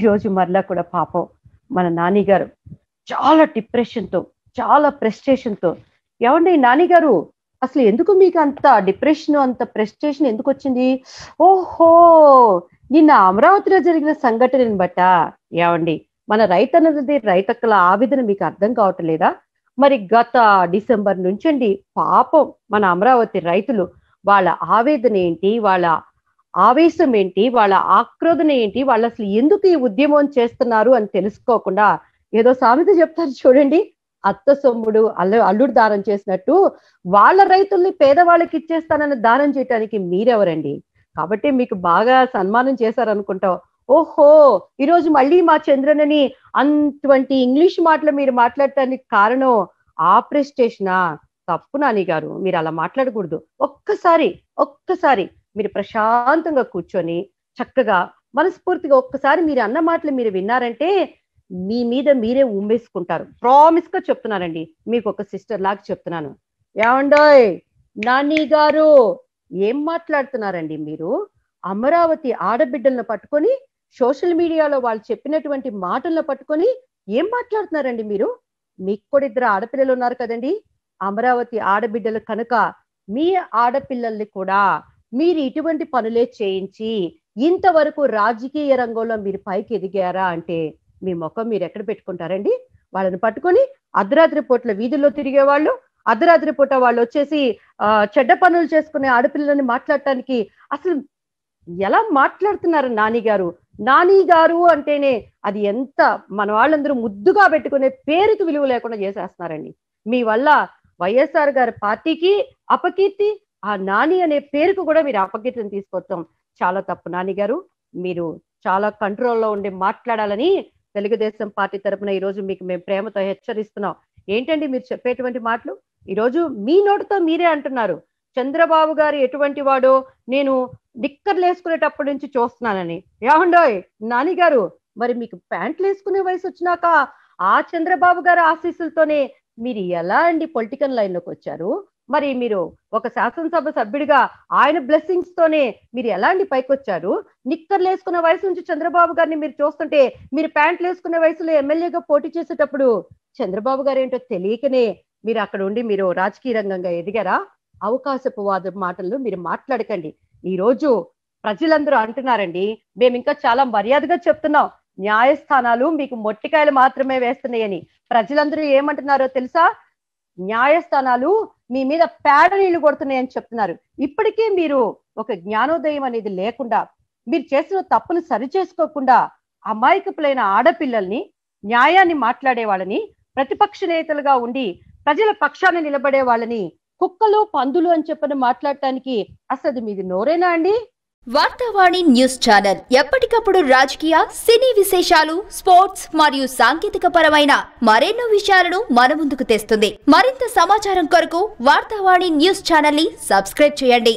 ఈరోజు మరలా కూడా పాపం మన నానిగారు చాలా డిప్రెషన్తో చాలా ప్రెస్టేషన్తో ఏమండి నానిగారు అసలు ఎందుకు మీకు అంత డిప్రెషన్ అంత ప్రెస్టేషన్ ఎందుకు వచ్చింది ఓహో నిన్న అమరావతిలో జరిగిన సంఘటనని బట్ట ఏమండి మన రైతు అన్నది రైతక్కల ఆవేదన మీకు అర్థం కావట్లేదా మరి గత డిసెంబర్ నుంచండి పాపం మన అమరావతి రైతులు వాళ్ళ ఆవేదన ఏంటి వాళ్ళ ఆవేశం ఏంటి వాళ్ళ ఆక్రోధన ఏంటి వాళ్ళు అసలు ఎందుకు ఈ ఉద్యమం చేస్తున్నారు అని తెలుసుకోకుండా ఏదో సామెత చెప్తారు చూడండి అత్త సొమ్ముడు అల్లు అల్లుడు దానం చేసినట్టు వాళ్ళ రైతుల్ని పేదవాళ్ళకి ఇచ్చేస్తానని దానం చేయటానికి మీరెవరండి కాబట్టి మీకు బాగా సన్మానం చేశారనుకుంటావు ఓహో ఈరోజు మళ్ళీ మా చంద్రనని అటువంటి ఇంగ్లీష్ మాటలు మీరు మాట్లాడటానికి కారణం ఆ ప్రెస్టేషనా తప్పు నాని గారు మీరు అలా మాట్లాడకూడదు ఒక్కసారి ఒక్కసారి మీరు ప్రశాంతంగా కూర్చొని చక్కగా మనస్ఫూర్తిగా ఒక్కసారి మీరు అన్న మాటలు మీరు విన్నారంటే మీ మీద మీరే ఉమ్మేసుకుంటారు ప్రామిస్ గా చెప్తున్నారండి మీకు ఒక సిస్టర్ లాగా చెప్తున్నాను ఏమండోయ్ నాని గారు ఏం మాట్లాడుతున్నారండి మీరు అమరావతి ఆడబిడ్డలను పట్టుకొని సోషల్ మీడియాలో వాళ్ళు చెప్పినటువంటి మాటలను పట్టుకొని ఏం మాట్లాడుతున్నారండి మీరు మీకు కూడా ఇద్దరు ఆడపిల్లలు ఉన్నారు కదండి అమరావతి ఆడబిడ్డలు కనుక మీ ఆడపిల్లల్ని కూడా మీరు ఇటువంటి పనులే చేయించి ఇంతవరకు రాజకీయ రంగంలో మీరు పైకి ఎదిగారా అంటే మీ ముఖం మీరు ఎక్కడ పెట్టుకుంటారండి వాళ్ళని పట్టుకొని అర్ధరాత్రి పూట్ల వీధుల్లో తిరిగేవాళ్ళు అర్ధరాత్రి పూట వాళ్ళు వచ్చేసి చెడ్డ పనులు చేసుకునే ఆడపిల్లల్ని మాట్లాడటానికి అసలు ఎలా మాట్లాడుతున్నారు నాని గారు నాని గారు అంటేనే అది ఎంత మన వాళ్ళందరూ ముద్దుగా పెట్టుకునే పేరుకి విలువ లేకుండా చేసేస్తున్నారండి మీ వల్ల వైఎస్ఆర్ గారి పార్టీకి అపకీర్తి ఆ నాని అనే పేరుకు కూడా మీరు అపకీర్తం తీసుకొస్తాం చాలా తప్పు నాని గారు మీరు చాలా కంట్రోల్లో ఉండి మాట్లాడాలని తెలుగుదేశం పార్టీ తరఫున ఈరోజు మీకు మేము ప్రేమతో హెచ్చరిస్తున్నాం ఏంటండి మీరు చెప్పేటువంటి మాటలు ఈరోజు మీ నోటితో మీరే అంటున్నారు చంద్రబాబు గారు ఎటువంటి వాడో నేను వేసుకునేటప్పటి నుంచి చూస్తున్నానని ఏమండోయ్ నాని గారు మరి మీకు ప్యాంట్లు వేసుకునే వయసు వచ్చినాక ఆ చంద్రబాబు గారి ఆశీస్సులతోనే మీరు ఎలా అండి పొలిటికల్ లైన్లోకి వచ్చారు మరి మీరు ఒక శాసనసభ సభ్యుడిగా ఆయన బ్లెస్సింగ్స్ తోనే మీరు ఎలాంటి పైకొచ్చారు నిక్కర్లు వేసుకున్న వయసు నుంచి చంద్రబాబు గారిని మీరు చూస్తుంటే మీరు ప్యాంట్లు వేసుకున్న వయసులో ఎమ్మెల్యేగా పోటీ చేసేటప్పుడు చంద్రబాబు గారు ఏంటో తెలియకనే మీరు అక్కడ ఉండి మీరు రాజకీయ రంగంగా ఎదిగారా అవకాశపు వాద మాటలు మీరు మాట్లాడకండి ఈ రోజు ప్రజలందరూ అంటున్నారండి మేము ఇంకా చాలా మర్యాదగా చెప్తున్నాం న్యాయస్థానాలు మీకు మొట్టికాయలు మాత్రమే వేస్తున్నాయని ప్రజలందరూ ఏమంటున్నారో తెలుసా న్యాయస్థానాలు మీ మీద పేడ నీళ్లు కొడుతున్నాయని చెప్తున్నారు ఇప్పటికీ మీరు ఒక జ్ఞానోదయం అనేది లేకుండా మీరు చేసిన తప్పును సరిచేసుకోకుండా అమాయకపులైన ఆడపిల్లల్ని న్యాయాన్ని మాట్లాడే వాళ్ళని ప్రతిపక్ష నేతలుగా ఉండి ప్రజల పక్షాన నిలబడే వాళ్ళని కుక్కలు పందులు అని చెప్పని మాట్లాడటానికి అసలు మీది నోరేనా అండి వార్తావాణి న్యూస్ ఛానల్ ఎప్పటికప్పుడు రాజకీయ సినీ విశేషాలు స్పోర్ట్స్ మరియు సాంకేతిక పరమైన మరెన్నో విషయాలను మన ముందుకు తెస్తుంది మరింత సమాచారం కొరకు వార్తావాణి న్యూస్ ఛానల్ ని సబ్స్క్రైబ్ చేయండి